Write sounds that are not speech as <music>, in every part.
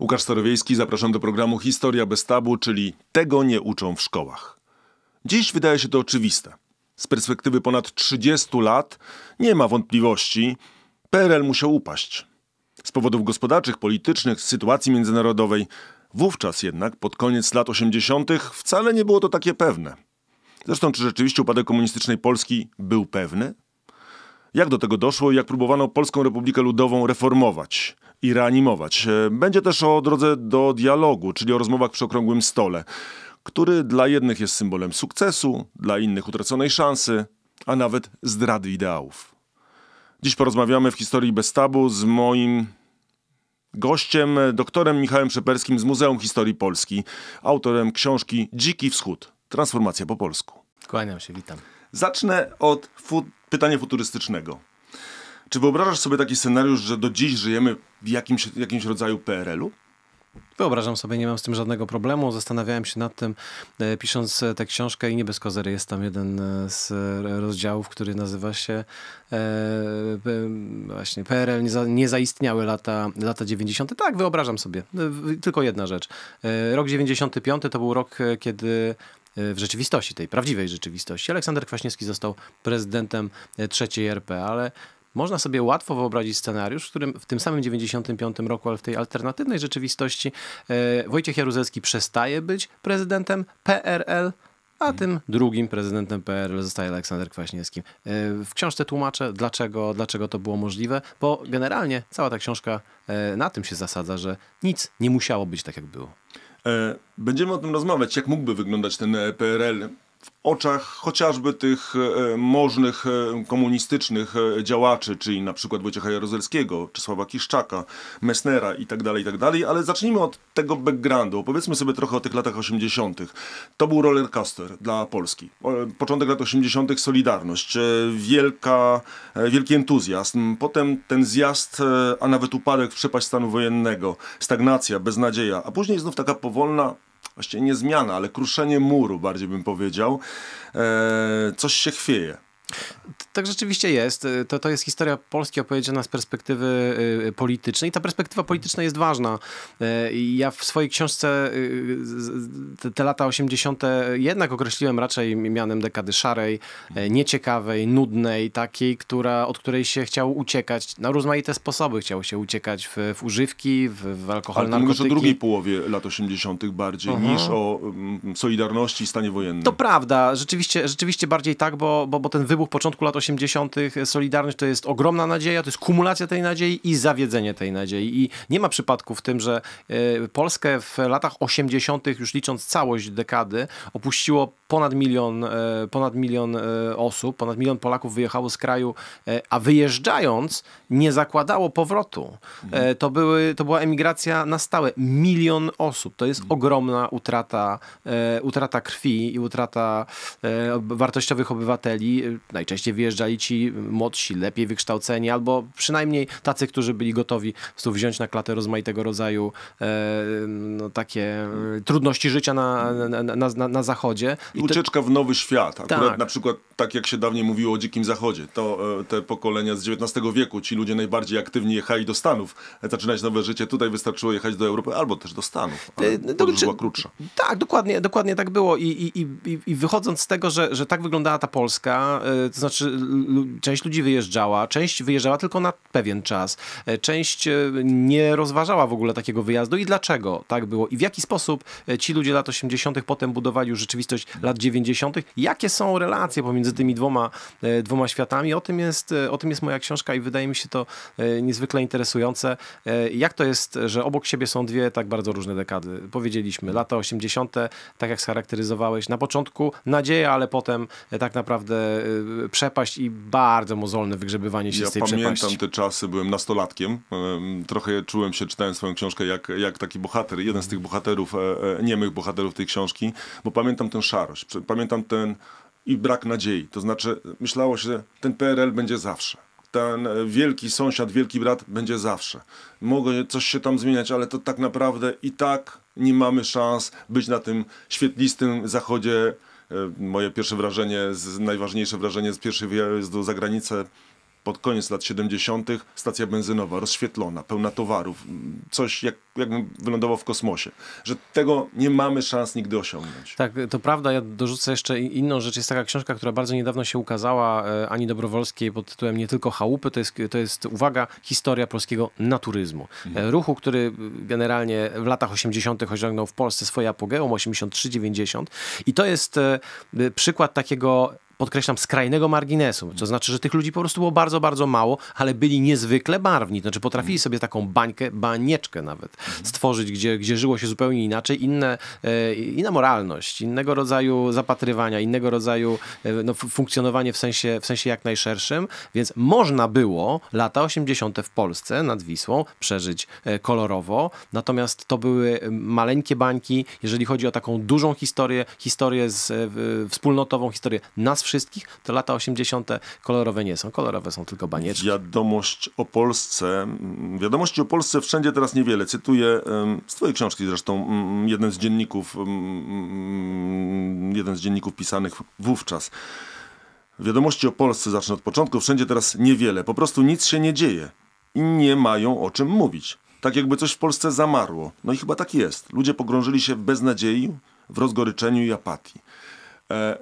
Łukasz Starowiejski, zapraszam do programu Historia bez tabu, czyli tego nie uczą w szkołach. Dziś wydaje się to oczywiste. Z perspektywy ponad 30 lat nie ma wątpliwości, PRL musiał upaść. Z powodów gospodarczych, politycznych, sytuacji międzynarodowej. Wówczas jednak, pod koniec lat 80., wcale nie było to takie pewne. Zresztą, czy rzeczywiście upadek komunistycznej Polski był pewny? Jak do tego doszło i jak próbowano Polską Republikę Ludową reformować? i reanimować. E, będzie też o drodze do dialogu, czyli o rozmowach przy okrągłym stole, który dla jednych jest symbolem sukcesu, dla innych utraconej szansy, a nawet zdrady ideałów. Dziś porozmawiamy w historii bez tabu z moim gościem, doktorem Michałem Szeperskim z Muzeum Historii Polski, autorem książki Dziki Wschód. Transformacja po polsku. Kłaniam się, witam. Zacznę od fu pytania futurystycznego. Czy wyobrażasz sobie taki scenariusz, że do dziś żyjemy w jakimś, jakimś rodzaju PRL-u? Wyobrażam sobie, nie mam z tym żadnego problemu. Zastanawiałem się nad tym, e, pisząc e, tę książkę i nie bez kozery jest tam jeden e, z e, rozdziałów, który nazywa się e, właśnie PRL, nie zaistniały lata, lata 90. Tak, wyobrażam sobie. Tylko jedna rzecz. E, rok 95 to był rok, kiedy w rzeczywistości, tej prawdziwej rzeczywistości. Aleksander Kwaśniewski został prezydentem trzeciej RP, ale można sobie łatwo wyobrazić scenariusz, w którym w tym samym 95 roku, ale w tej alternatywnej rzeczywistości e, Wojciech Jaruzelski przestaje być prezydentem PRL, a tym drugim prezydentem PRL zostaje Aleksander Kwaśniewski. E, w książce tłumaczę, dlaczego, dlaczego to było możliwe, bo generalnie cała ta książka e, na tym się zasadza, że nic nie musiało być tak, jak było. Będziemy o tym rozmawiać, jak mógłby wyglądać ten PRL oczach chociażby tych e, e, możnych e, komunistycznych działaczy, czyli na przykład Wojciecha Jaruzelskiego, Czesława Kiszczaka, Messnera itd., tak itd., tak ale zacznijmy od tego backgroundu. Powiedzmy sobie trochę o tych latach 80. To był rollercoaster dla Polski. Początek lat 80. Solidarność, wielka, wielki entuzjazm, potem ten zjazd, a nawet upadek w przepaść stanu wojennego, stagnacja, beznadzieja, a później znów taka powolna właściwie nie zmiana, ale kruszenie muru, bardziej bym powiedział, e, coś się chwieje tak rzeczywiście jest. Y, to, to jest historia Polski opowiedziana z perspektywy y, politycznej. Ta perspektywa polityczna jest ważna. Y, ja w swojej książce te lata 80. jednak określiłem raczej mianem dekady szarej, nieciekawej, nudnej, takiej, która, od której się chciał uciekać na rozmaite sposoby. Chciało się uciekać w, w używki, w, w alkohol, Ale narkotyki. mówisz o drugiej połowie lat 80. bardziej mhm. niż o mm, Solidarności i stanie wojennym. To prawda. Rzeczywiście, rzeczywiście bardziej tak, bo, bo, bo ten wybuch początku lat 80 80. Solidarność to jest ogromna nadzieja, to jest kumulacja tej nadziei i zawiedzenie tej nadziei. I nie ma przypadku w tym, że e, Polskę w latach 80., już licząc całość dekady, opuściło ponad milion, e, ponad milion e, osób, ponad milion Polaków wyjechało z kraju, a wyjeżdżając nie zakładało powrotu. To, były, to była emigracja na stałe. Milion osób. To jest ogromna utrata, utrata krwi i utrata wartościowych obywateli, najczęściej wyjeżdżających przyjeżdżali ci młodsi, lepiej wykształceni, albo przynajmniej tacy, którzy byli gotowi wziąć na klatę rozmaitego rodzaju e, no, takie e, trudności życia na, na, na, na zachodzie. I Ucieczka te... w nowy świat. Akurat tak. na przykład tak jak się dawniej mówiło o dzikim zachodzie. To e, te pokolenia z XIX wieku, ci ludzie najbardziej aktywni jechali do Stanów, zaczynać nowe życie. Tutaj wystarczyło jechać do Europy albo też do Stanów. To znaczy- była krótsza. Tak, dokładnie, dokładnie tak było. I, i, i, i wychodząc z tego, że, że tak wyglądała ta Polska, to znaczy część ludzi wyjeżdżała, część wyjeżdżała tylko na pewien czas, e, część e, nie rozważała w ogóle takiego wyjazdu i dlaczego tak było i w jaki sposób e, ci ludzie lat 80. potem budowali już rzeczywistość lat 90. Jakie są relacje pomiędzy tymi dwoma, dwoma światami? O tym, jest, o tym jest moja książka i wydaje mi się to niezwykle interesujące. Jak to jest, że obok siebie są dwie tak bardzo różne dekady? Powiedzieliśmy, lata 80., tak jak scharakteryzowałeś, na początku nadzieja, ale potem tak naprawdę przepaść przepaść i bardzo mozolne wygrzebywanie się ja z tej przepaści. Ja pamiętam te czasy, byłem nastolatkiem, trochę czułem się, czytałem swoją książkę jak, jak taki bohater, jeden z tych bohaterów, e, e, niemych bohaterów tej książki, bo pamiętam tę szarość, pamiętam ten i brak nadziei, to znaczy myślało się, ten PRL będzie zawsze ten e, wielki sąsiad, wielki brat będzie zawsze. Mogę coś się tam zmieniać, ale to tak naprawdę i tak nie mamy szans być na tym świetlistym zachodzie E, moje pierwsze wrażenie, najważniejsze wrażenie z pierwszego wyjazdu za granicę pod koniec lat 70. stacja benzynowa, rozświetlona, pełna towarów, coś jak, jakby wylądował w kosmosie. Że tego nie mamy szans nigdy osiągnąć. Tak, to prawda. Ja dorzucę jeszcze inną rzecz. Jest taka książka, która bardzo niedawno się ukazała, e, Ani Dobrowolskiej pod tytułem Nie tylko chałupy, to jest, to jest uwaga, historia polskiego naturyzmu. E, mhm. Ruchu, który generalnie w latach 80. osiągnął w Polsce swoje apogeum, 83-90. I to jest e, przykład takiego podkreślam, skrajnego marginesu. To znaczy, że tych ludzi po prostu było bardzo, bardzo mało, ale byli niezwykle barwni. To znaczy, potrafili sobie taką bańkę, banieczkę nawet stworzyć, gdzie, gdzie żyło się zupełnie inaczej, inne, e, inna moralność, innego rodzaju zapatrywania, innego rodzaju e, no, funkcjonowanie w sensie, w sensie jak najszerszym. Więc można było lata 80. w Polsce nad Wisłą przeżyć e, kolorowo, natomiast to były maleńkie bańki, jeżeli chodzi o taką dużą historię, historię z, wspólnotową, historię nas wszystkich, to lata 80. kolorowe nie są. Kolorowe są tylko banieczki. Wiadomość o Polsce. Mm, wiadomości o Polsce wszędzie teraz niewiele. Cytuję z twojej książki zresztą mm, mm, jeden z dzienników, jeden z dzienników pisanych wówczas. Wiadomości o Polsce zacznę od początku. Wszędzie teraz niewiele. Po prostu nic się nie dzieje. I nie mają o czym mówić. Tak jakby coś w Polsce zamarło. No i chyba tak jest. Ludzie pogrążyli się w beznadziei, w rozgoryczeniu i apatii. E,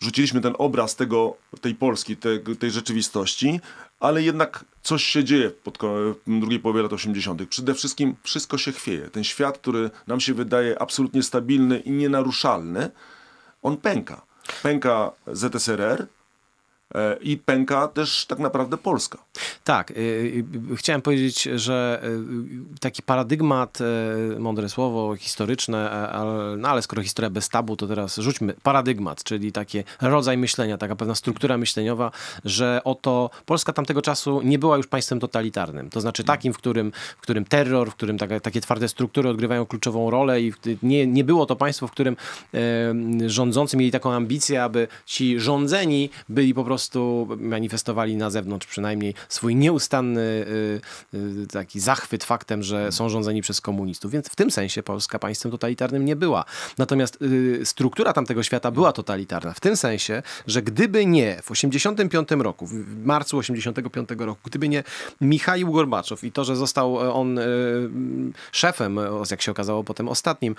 rzuciliśmy ten obraz tego, tej Polski, tej, tej rzeczywistości, ale jednak coś się dzieje pod drugiej połowie lat 80. Przede wszystkim wszystko się chwieje. Ten świat, który nam się wydaje absolutnie stabilny i nienaruszalny, on pęka. Pęka ZSRR, E, i pęka też tak naprawdę Polska. Tak. E, e, chciałem powiedzieć, że taki paradygmat, mądre słowo, historyczne, no ale skoro historia bez tabu, to teraz rzućmy paradygmat, czyli taki rodzaj myślenia, taka pewna struktura myśleniowa, że oto Polska tamtego czasu nie była już państwem totalitarnym. To znaczy mhm. takim, w którym, w którym terror, w którym taka, takie twarde struktury odgrywają kluczową rolę i nie, nie było to państwo, w którym rządzący mieli taką ambicję, aby ci rządzeni byli po prostu prostu manifestowali na zewnątrz przynajmniej swój nieustanny y, y, taki zachwyt faktem, że są rządzeni przez komunistów. Więc w tym sensie Polska państwem totalitarnym nie była. Natomiast y, struktura tamtego świata była totalitarna. W tym sensie, że gdyby nie w 85 roku, w marcu 85 roku, gdyby nie Michał Gorbaczow i to, że został e, on e, szefem, e, jak się okazało potem ostatnim,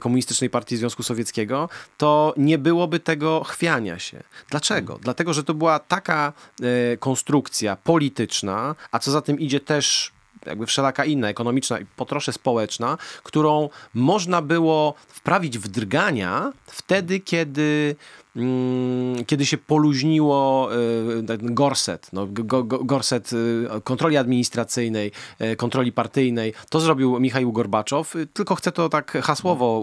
Komunistycznej Partii Związku Sowieckiego, to nie byłoby tego chwiania się. Dlaczego? Dlatego, że to była taka e, konstrukcja polityczna, a co za tym idzie też jakby wszelaka inna, ekonomiczna i potrosze społeczna, którą można było wprawić w drgania wtedy, kiedy Mm, kiedy się poluźniło e, gorset, no, gorset e, kontroli administracyjnej, e, kontroli partyjnej. To zrobił Michał Gorbaczow, y, tylko chcę to tak hasłowo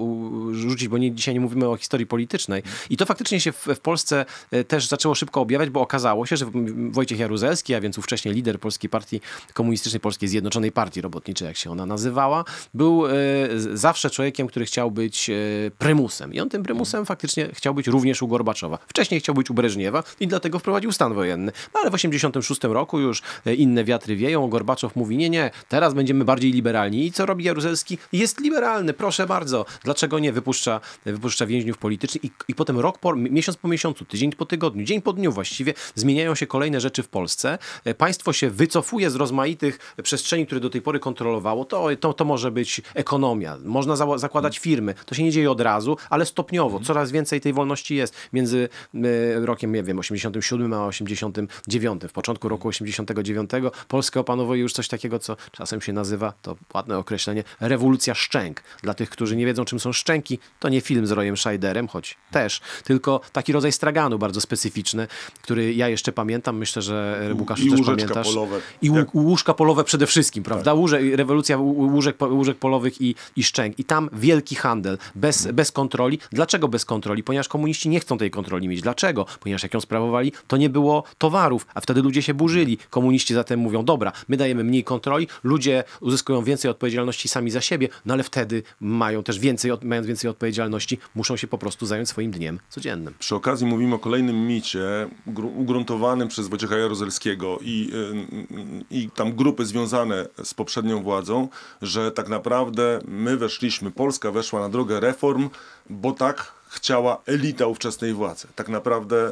rzucić, bo nie, dzisiaj nie mówimy o historii politycznej. I to faktycznie się w, w Polsce też zaczęło szybko objawiać, bo okazało się, że Wojciech Jaruzelski, a więc ówcześnie lider Polskiej Partii Komunistycznej, Polskiej Zjednoczonej Partii Robotniczej, jak się ona nazywała, był zawsze człowiekiem, który chciał być prymusem. I on tym prymusem faktycznie chciał być również u Gorbaczowa. Wcześniej chciał być u Breżniewa i dlatego wprowadził stan wojenny. No ale w 86 roku już e, inne wiatry wieją, Gorbaczow mówi nie, nie, teraz będziemy bardziej liberalni. I co robi Jaruzelski? Jest liberalny, proszę bardzo. Dlaczego nie? Wypuszcza, wypuszcza więźniów politycznych i, i potem rok po, miesiąc po miesiącu, tydzień po tygodniu, dzień po dniu właściwie zmieniają się kolejne rzeczy w Polsce. E, państwo się wycofuje z rozmaitych przestrzeni, które do tej pory kontrolowało. To, to, to może być ekonomia, można za, zakładać firmy. To się nie dzieje od razu, ale stopniowo. Mhm. Coraz więcej tej wolności jest między e, rokiem, nie wiem, 87 a 89. W początku roku 89 Polskę opanowuje już coś takiego, co czasem się nazywa, to ładne określenie, rewolucja szczęk. Dla tych, którzy nie wiedzą, czym są szczęki, to nie film z Rojem Scheiderem, choć też, tylko taki rodzaj straganu bardzo specyficzny, który ja jeszcze pamiętam, myślę, że e, Łukasz też pamiętasz. Polowe. I łóżka polowe przede wszystkim, prawda? Tak. Łóże, rewolucja łóżek, łóżek polowych i, i szczęk. I tam wielki handel, bez, bez kontroli. Dlaczego bez kontroli? Ponieważ komuniści nie chcą tej kontroli mieć. Dlaczego? Ponieważ jak ją sprawowali, to nie było towarów, a wtedy ludzie się burzyli. Komuniści zatem mówią, dobra, my dajemy mniej kontroli, ludzie uzyskują więcej odpowiedzialności sami za siebie, no ale wtedy mają też więcej, mając więcej odpowiedzialności, muszą się po prostu zająć swoim dniem codziennym. Przy okazji mówimy o kolejnym micie ugruntowanym przez Wojciecha Jaruzelskiego i, y, y, y, i tam grupy związane z poprzednią władzą, że tak naprawdę my weszliśmy, Polska weszła na drogę reform, bo tak chciała elita ówczesnej władzy. Tak naprawdę e,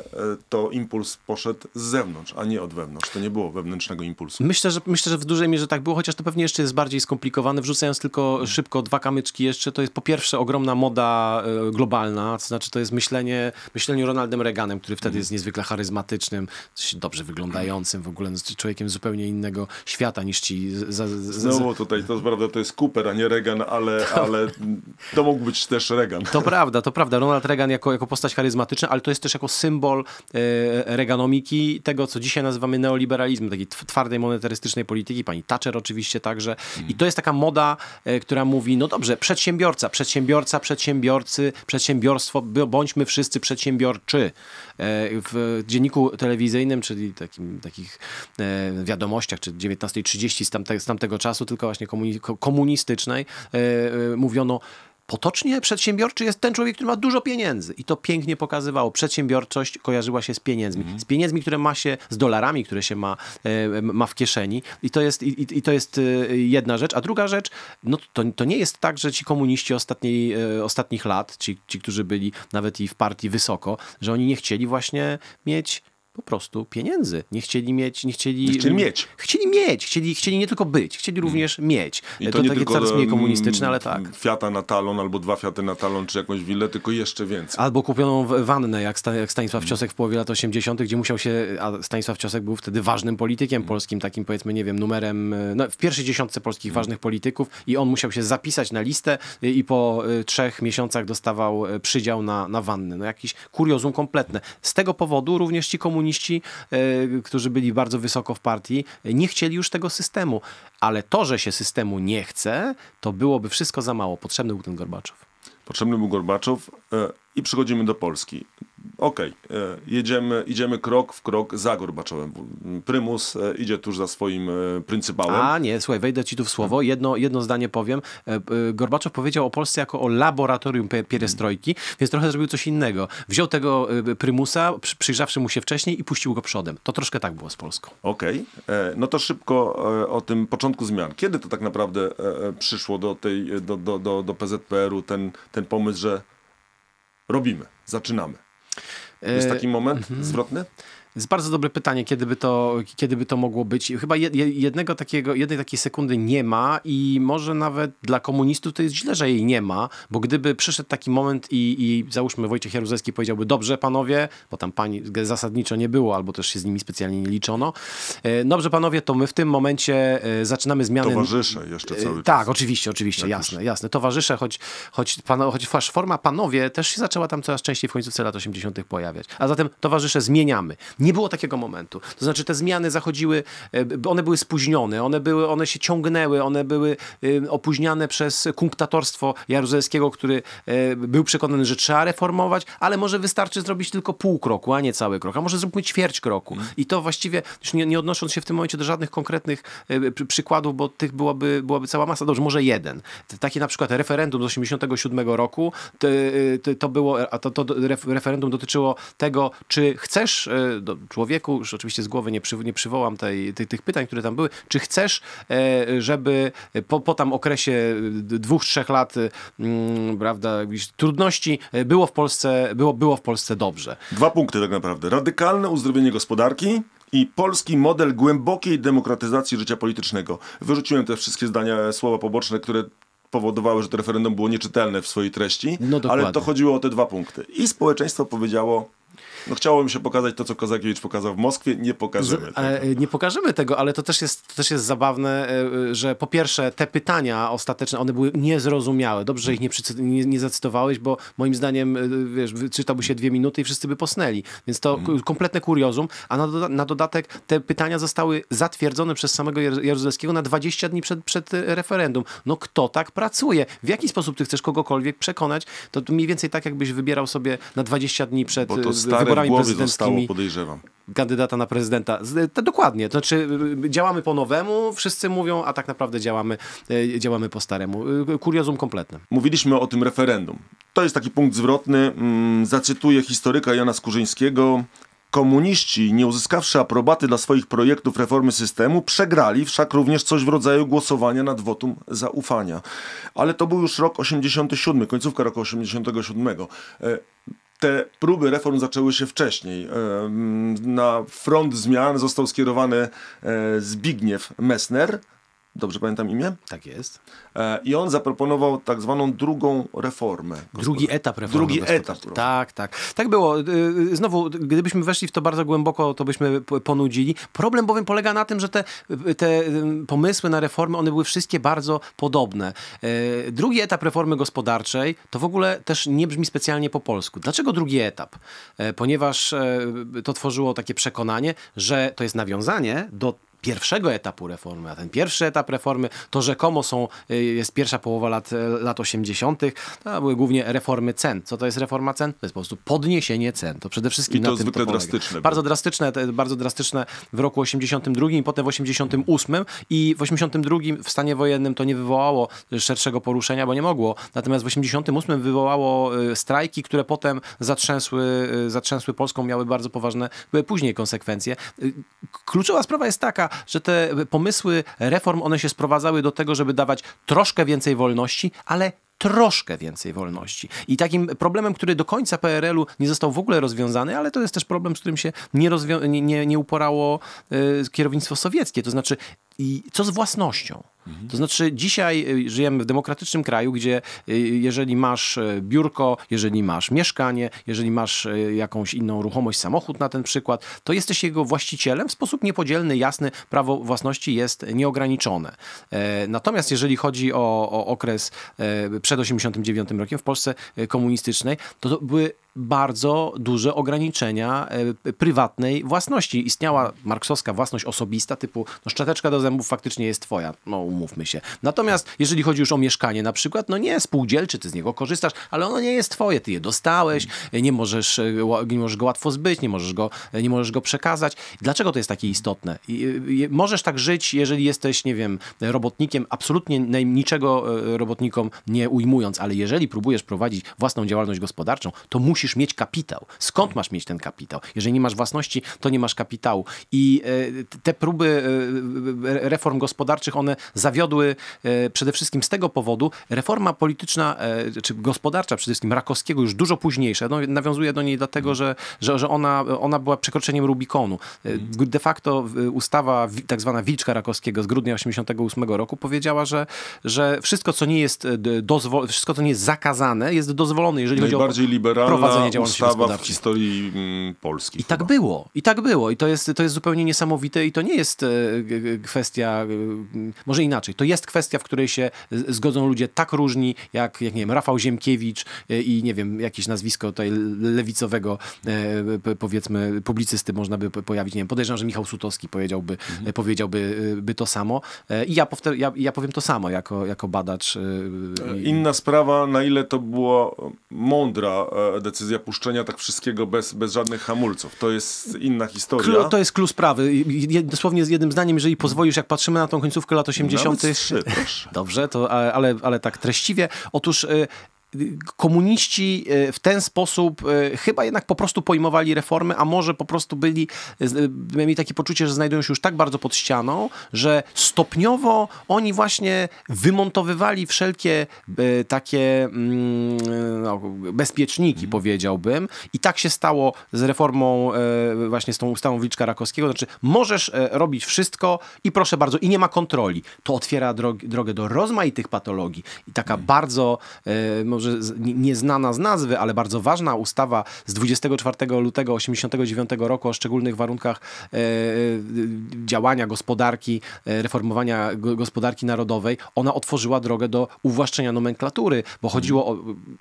to impuls poszedł z zewnątrz, a nie od wewnątrz. To nie było wewnętrznego impulsu. Myślę, że, myślę, że w dużej mierze tak było, chociaż to pewnie jeszcze jest bardziej skomplikowane. Wrzucając tylko szybko dwa kamyczki jeszcze, to jest po pierwsze ogromna moda e, globalna, to znaczy to jest myślenie, myślenie o Ronaldem Reaganem, który wtedy jest mhm. niezwykle charyzmatycznym, dobrze wyglądającym w ogóle, człowiekiem zupełnie innego świata niż ci... Za, za, Znowu tutaj, to prawda, to jest Cooper, a nie Reagan, ale, ale to mógł być też Reagan. To prawda, to prawda. Ronald Ronald Reagan jako, jako postać charyzmatyczna, ale to jest też jako symbol e, reganomiki, tego co dzisiaj nazywamy neoliberalizmem, takiej twardej monetarystycznej polityki, pani Thatcher oczywiście także. I to jest taka moda, e, która mówi, no dobrze, przedsiębiorca, przedsiębiorca, przedsiębiorcy, przedsiębiorstwo, bądźmy wszyscy przedsiębiorczy. E, w dzienniku telewizyjnym, czyli takim, takich wiadomościach, czy 19.30 z, tamte, z tamtego czasu, tylko właśnie komunistycznej, mówiono, Potocznie przedsiębiorczy jest ten człowiek, który ma dużo pieniędzy i to pięknie pokazywało. Przedsiębiorczość kojarzyła się z pieniędzmi. Mm. Z pieniędzmi, które ma się, z dolarami, które się ma, e, ma w kieszeni. I to, jest, i, i to jest e, jedna rzecz. A druga rzecz, no to, to nie jest tak, że ci komuniści ostatniej, e, ostatnich lat, ci, ci, którzy byli nawet i w partii wysoko, że oni nie chcieli właśnie mieć po prostu pieniędzy. Nie chcieli mieć, nie chcieli... Nie chcieli mieć. Chcieli mieć, chcieli, chcieli nie tylko być, chcieli mm. również hmm. mieć. I to, to nie takie coraz mniej komunistyczne, mm, ale tak. Fiata na talon, albo dwa Fiaty na talon, czy jakąś willę, tylko jeszcze więcej. Albo kupioną wannę, jak, jak Stanisław mm. Ciosek w połowie lat 80., gdzie musiał się, a Stanisław Ciosek był wtedy ważnym politykiem hmm. polskim, takim powiedzmy, nie wiem, numerem, no, w pierwszej dziesiątce polskich hmm. ważnych polityków i on musiał się zapisać na listę i po y, trzech miesiącach dostawał y, przydział na, na wannę. No jakiś kuriozum kompletne. Z tego powodu również ci komuniści komuniści, e, którzy byli bardzo wysoko w partii, nie chcieli już tego systemu. Ale to, że się systemu nie chce, to byłoby wszystko za mało. Potrzebny był ten Gorbaczow. Potrzebny był Gorbaczow e, i przechodzimy do Polski okej, okay, e, jedziemy, idziemy krok w krok za Gorbaczowem. Prymus e, idzie tuż za swoim e, pryncypałem. A nie, słuchaj, wejdę ci tu w słowo. Jedno, jedno zdanie powiem. Gorbaczow powiedział o Polsce jako o laboratorium pierestrojki, więc trochę zrobił coś innego. Wziął tego Prymusa, przyjrzawszy mu się wcześniej i puścił go przodem. To troszkę tak było z Polską. Okej, okay. no to szybko o tym początku zmian. Kiedy to tak naprawdę przyszło do, tej, do, do, do, do PZPR-u ten, ten pomysł, że robimy, zaczynamy? Jest taki e, moment mhm. zwrotny? jest bardzo dobre pytanie, kiedy by to, kiedy by to mogło być. Chyba jednego takiego, jednej takiej sekundy nie ma i może nawet dla komunistów to jest źle, że jej nie ma, bo gdyby przyszedł taki moment i, i załóżmy Wojciech Jaruzelski powiedziałby, dobrze panowie, bo tam pani zasadniczo nie było, albo też się z nimi specjalnie nie liczono, e, dobrze panowie, to my w tym momencie e, zaczynamy zmiany... Towarzysze jeszcze e, cały tak, czas. Tak, oczywiście, oczywiście, jasne, jasne. Towarzysze, choć, choć, pano, choć forma panowie też się zaczęła tam coraz częściej w końcu lat 80. pojawiać. A zatem towarzysze zmieniamy nie było takiego momentu. To znaczy te zmiany zachodziły, e, one były spóźnione, one, były, one się ciągnęły, one były y, opóźniane przez kumptatorstwo Jaruzelskiego, który e, był przekonany, że trzeba reformować, ale może wystarczy zrobić tylko pół kroku, a nie cały krok, a może zróbmy ćwierć kroku. Mhm. I to właściwie, już nie, nie odnosząc się w tym momencie do żadnych konkretnych e, przykładów, bo tych byłaby, byłaby cała masa. Dobrze, może jeden. Takie na przykład referendum z 87 roku, to, y, to było, a to, to referendum dotyczyło tego, czy chcesz człowieku, już oczywiście z głowy nie, przy, nie przywołam tej, tych, tych pytań, które tam były, czy chcesz, e, żeby po, po tam okresie dwóch, trzech lat, e, mm, prawda, trudności, e, było w Polsce, było, było w Polsce dobrze? Dwa punkty tak naprawdę. Radykalne uzdrowienie gospodarki, i polski model głębokiej demokratyzacji życia politycznego. Wyrzuciłem te wszystkie zdania, słowa poboczne, które powodowały, że to referendum było nieczytelne w swojej treści, no ale to chodziło o te dwa punkty. I społeczeństwo powiedziało no chciałbym się pokazać to, co Kozakiewicz pokazał w Moskwie, nie pokażemy. Z, e, nie pokażemy tego, ale to też jest, to też jest zabawne, e, że po pierwsze te pytania ostateczne, one były niezrozumiałe. Dobrze, że ich nie, nie, nie zacytowałeś, bo moim zdaniem, e, wiesz, czytałby się dwie minuty i wszyscy by posnęli. Więc to mhm. kompletne kuriozum, a na, doda na, dodatek te pytania zostały zatwierdzone przez samego Jaruzelskiego na 20 dni przed, przed e, referendum. No kto tak pracuje? W jaki sposób ty chcesz kogokolwiek przekonać? To mniej więcej tak, jakbyś wybierał sobie na 20 dni przed stare wyborami prezydenckimi. Zostało, kandydata na prezydenta. To dokładnie, to znaczy y, działamy po nowemu, wszyscy mówią, a tak naprawdę działamy, y, działamy po staremu. Y, kuriozum kompletne. Mówiliśmy o tym referendum. To jest taki punkt zwrotny. Mm, zacytuję historyka Jana Skurzyńskiego, Komuniści, nie uzyskawszy aprobaty dla swoich projektów reformy systemu, przegrali wszak również coś w rodzaju głosowania nad wotum zaufania. Ale to był już rok 87, końcówka roku 87 te próby reform zaczęły się wcześniej. E, na front zmian został skierowany e, Zbigniew Messner, Dobrze pamiętam imię? Tak jest. E, I on zaproponował tak zwaną drugą reformę. Drugi etap reformy. Drugi etap. Tak, tak. Tak było. Y, y, znowu, gdybyśmy weszli w to bardzo głęboko, to byśmy ponudzili. Problem bowiem polega na tym, że te, y, te pomysły na reformy, one były wszystkie bardzo podobne. E, drugi etap reformy gospodarczej to w ogóle też nie brzmi specjalnie po polsku. Dlaczego drugi etap? E, ponieważ to tworzyło takie przekonanie, że to jest nawiązanie do pierwszego etapu reformy, a ten pierwszy etap reformy to rzekomo są, y, jest pierwsza połowa lat, y, lat 80., to były głównie reformy cen. Co to jest reforma cen? To jest po prostu podniesienie cen. To przede wszystkim I to na tym zwykle to drastyczne. Bardzo drastyczne, bardzo drastyczne w roku 82 i potem w 88 i w 82 w stanie wojennym to nie wywołało y, szerszego poruszenia, bo nie mogło. Natomiast w 88 wywołało strajki, które potem zatrzęsły, zatrzęsły Polską, miały bardzo poważne były później konsekwencje. Kluczowa sprawa jest taka, że te pomysły reform, one się sprowadzały do tego, żeby dawać troszkę więcej wolności, ale troszkę więcej wolności. I takim problemem, który do końca PRL-u nie został w ogóle rozwiązany, ale to jest też problem, z którym się nie, nie, nie, nie uporało y, kierownictwo sowieckie, to znaczy i co z własnością? Mhm. To znaczy, dzisiaj y, żyjemy w demokratycznym kraju, gdzie y, jeżeli masz e, biurko, jeżeli masz mieszkanie, jeżeli masz e, jakąś inną ruchomość, samochód na ten przykład, to jesteś jego właścicielem w sposób niepodzielny, jasny. Prawo własności jest nieograniczone. E, natomiast jeżeli chodzi o, o okres przed 89 rokiem w Polsce komunistycznej, to, to były bardzo duże ograniczenia e, prywatnej własności. Istniała marksowska własność osobista, typu no, szczoteczka do zębów faktycznie jest twoja, no umówmy się. Natomiast jeżeli chodzi już o mieszkanie na przykład, no nie, spółdzielczy, ty z niego korzystasz, ale ono nie jest twoje, ty je dostałeś, e, nie możesz, e, nie możesz go łatwo zbyć, nie możesz go, nie możesz go przekazać. Dlaczego to jest takie istotne? Możesz tak żyć, jeżeli jesteś, nie wiem, robotnikiem, absolutnie niczego robotnikom nie ujmując, ale jeżeli próbujesz prowadzić własną działalność gospodarczą, to musisz musisz mieć kapitał. Skąd masz mieć ten kapitał? Jeżeli nie masz własności, to nie masz kapitału. I e, te próby e, reform gospodarczych, one zawiodły e, przede wszystkim z tego powodu. Reforma polityczna, czy gospodarcza przede wszystkim Rakowskiego już dużo późniejsza, no, nawiązuje do niej dlatego, że, że, że ona, ona była przekroczeniem Rubikonu. De facto ustawa tak zwana Wilczka Rakowskiego z grudnia 88 roku powiedziała, że, że wszystko, co nie jest dozwolone, wszystko, co nie jest zakazane, jest dozwolone, jeżeli Najbardziej chodzi o liberalna prowadzenie działalności gospodarczej. w historii mm, Polski. I chyba. tak było, i tak było. I to jest, to jest zupełnie niesamowite i to nie jest e, kwestia, e, może inaczej, to jest kwestia, w której się e, zgodzą ludzie tak różni, jak, jak nie wiem, Rafał Ziemkiewicz i nie wiem, jakieś nazwisko tutaj lewicowego powiedzmy publicysty można by pojawić. Nie wiem, podejrzewam, że Michał Sutowski powiedziałby, mhm. powiedziałby by to samo. I ja, powtę, ja, ja powiem to samo jako, jako badacz. Inna sprawa, na ile to była mądra decyzja decyzja puszczenia tak wszystkiego bez, bez żadnych hamulców. To jest inna historia. Klu, to jest klucz sprawy. dosłownie z jednym zdaniem, jeżeli pozwolisz, jak patrzymy na tą końcówkę lat 80. Nawet trzy, <laughs> Dobrze, to, ale, ale tak treściwie. Otóż y, komuniści e, w ten sposób e, chyba jednak po prostu pojmowali reformy, a może po prostu byli, e, mieli takie poczucie, że znajdują się już tak bardzo pod ścianą, że stopniowo oni właśnie wymontowywali wszelkie takie mm, no, bezpieczniki, mhm. powiedziałbym. I tak się stało z reformą właśnie z tą ustawą Wilczka Rakowskiego. Znaczy, możesz robić wszystko i proszę bardzo, i nie ma kontroli. To otwiera drogę do rozmaitych patologii i taka mhm. bardzo może nieznana z nazwy, ale bardzo ważna ustawa z 24 lutego 1989 roku o szczególnych warunkach e, e, działania gospodarki, e, reformowania gospodarki narodowej, ona otworzyła drogę do uwłaszczenia nomenklatury, bo chodziło o...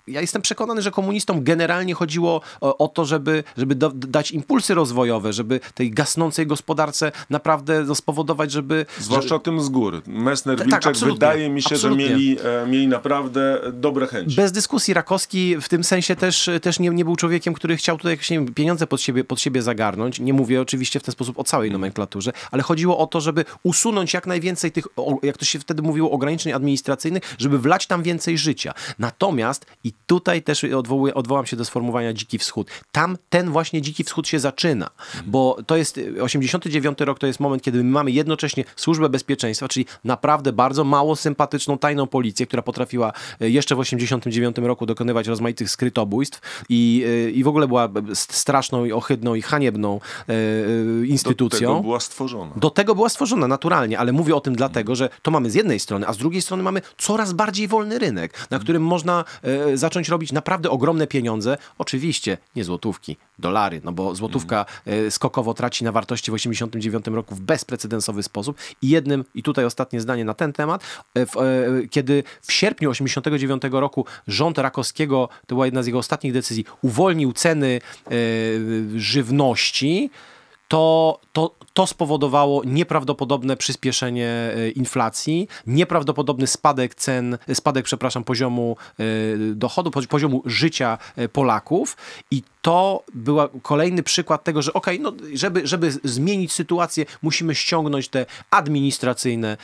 Ja jestem przekonany, że komunistom generalnie chodziło o, o to, żeby, żeby do, dać impulsy rozwojowe, żeby tej gasnącej gospodarce naprawdę no, spowodować, żeby... Zwłaszcza że... o tym z góry. Messner, tak, Wilczek, tak, wydaje mi się, absolutnie. że mieli, e, mieli naprawdę dobre chęci. Bez bez dyskusji Rakowski w tym sensie też, też nie, nie był człowiekiem, który chciał tutaj jakieś wiem, pieniądze pod siebie, pod siebie zagarnąć. Nie mówię oczywiście w ten sposób o całej nomenklaturze, ale chodziło o to, żeby usunąć jak najwięcej tych, jak to się wtedy mówiło, ograniczeń administracyjnych, żeby wlać tam więcej życia. Natomiast, i tutaj też odwołuję, odwołam się do sformułowania Dziki Wschód, tam ten właśnie Dziki Wschód się zaczyna, bo to jest 89 e, rok, to jest moment, kiedy my mamy jednocześnie służbę bezpieczeństwa, czyli naprawdę bardzo mało sympatyczną tajną policję, która potrafiła e, jeszcze w 89 1989 roku dokonywać rozmaitych skrytobójstw i, y, i w ogóle była straszną i ohydną i haniebną e, e, instytucją. Do tego była stworzona. Do tego była stworzona, naturalnie, ale mówię o tym dlatego, że to mamy z jednej strony, a z drugiej strony mamy coraz bardziej wolny rynek, na którym można e, zacząć robić naprawdę ogromne pieniądze. Oczywiście nie złotówki, dolary, no bo złotówka skokowo traci na wartości w 89 roku w bezprecedensowy sposób. I jednym, i tutaj ostatnie zdanie na ten temat, w, kiedy w sierpniu 89 roku rząd Rakowskiego, to była jedna z jego ostatnich decyzji, uwolnił ceny e, żywności, to, to, to spowodowało nieprawdopodobne przyspieszenie e, inflacji, nieprawdopodobny spadek cen, spadek, przepraszam, poziomu e, dochodu, poziomu życia Polaków i to był kolejny przykład tego, że ok, no, żeby, żeby zmienić sytuację, musimy ściągnąć te administracyjne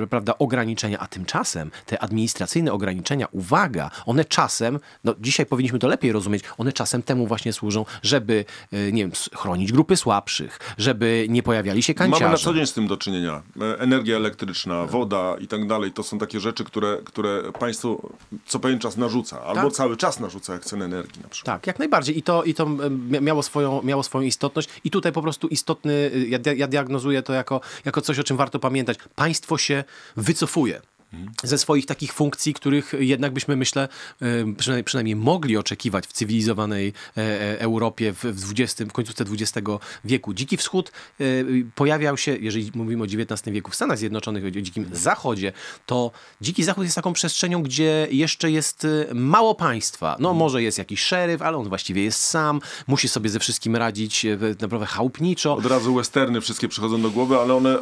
e, prawda, ograniczenia, a tymczasem te administracyjne ograniczenia, uwaga, one czasem, no dzisiaj powinniśmy to lepiej rozumieć, one czasem temu właśnie służą, żeby, e, nie wiem, chronić grupy słabszych, żeby nie pojawiali się kanciarze. Mamy na co dzień z tym do czynienia. E, energia elektryczna, woda i tak dalej, to są takie rzeczy, które, które państwo co pewien czas narzuca, albo tak? cały czas narzuca jak ceny energii na przykład. Tak, jak najbardziej i to to, i to miało swoją, miało swoją istotność. I tutaj po prostu istotny, y, ja, ja diagnozuję to jako, jako coś, o czym warto pamiętać. Państwo się wycofuje ze swoich takich funkcji, których jednak byśmy, myślę, przynajmniej, przynajmniej mogli oczekiwać w cywilizowanej e, e, Europie w, 20, w końcówce XX wieku. Dziki Wschód e, pojawiał się, jeżeli mówimy o XIX wieku, w Stanach Zjednoczonych, o Dzikim Zachodzie, to Dziki Zachód jest taką przestrzenią, gdzie jeszcze jest mało państwa. No mm. może jest jakiś szeryf, ale on właściwie jest sam, musi sobie ze wszystkim radzić naprawdę chałupniczo. Od razu westerny wszystkie przychodzą do głowy, ale one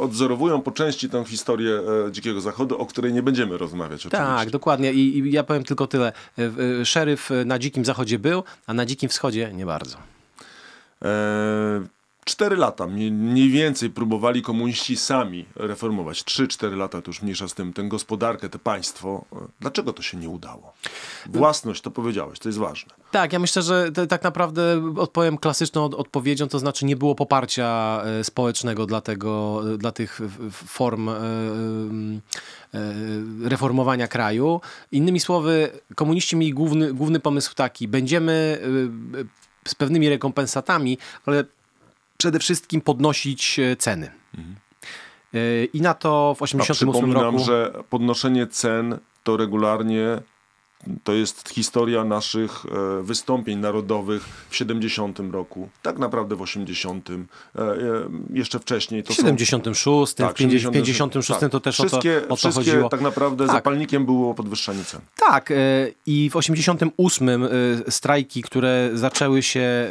odzorowują po części tę historię Dzikiego Zachodu. Zachodu, o której nie będziemy rozmawiać. Tak, oczywiście. Tak, dokładnie. I, I, ja powiem tylko tyle. E, e, szeryf na Dzikim Zachodzie był, a na Dzikim Wschodzie nie bardzo. Eee, 4 lata mniej więcej próbowali komuniści sami reformować. 3-4 lata, to już mniejsza z tym, tę gospodarkę, to państwo. Dlaczego to się nie udało? Własność, to powiedziałeś, to jest ważne. Tak, ja myślę, że te, tak naprawdę odpowiem klasyczną od, odpowiedzią, to znaczy nie było poparcia e, społecznego dla, tego, e, dla tych form e, reformowania kraju. Innymi słowy, komuniści mieli główny, główny pomysł taki, będziemy z pewnymi rekompensatami, ale przede wszystkim podnosić e, ceny. Mhm. I na to w 1988 roku... Przypominam, że podnoszenie cen to regularnie to jest historia naszych e, wystąpień narodowych w 70 roku, tak naprawdę w 80, e, e, jeszcze wcześniej. To w 76, są... tak, w 56, 56 tak. to też wszystkie, o to, o to wszystkie chodziło. tak naprawdę tak. zapalnikiem było podwyższenie cen. Tak i w 88 strajki, które zaczęły się,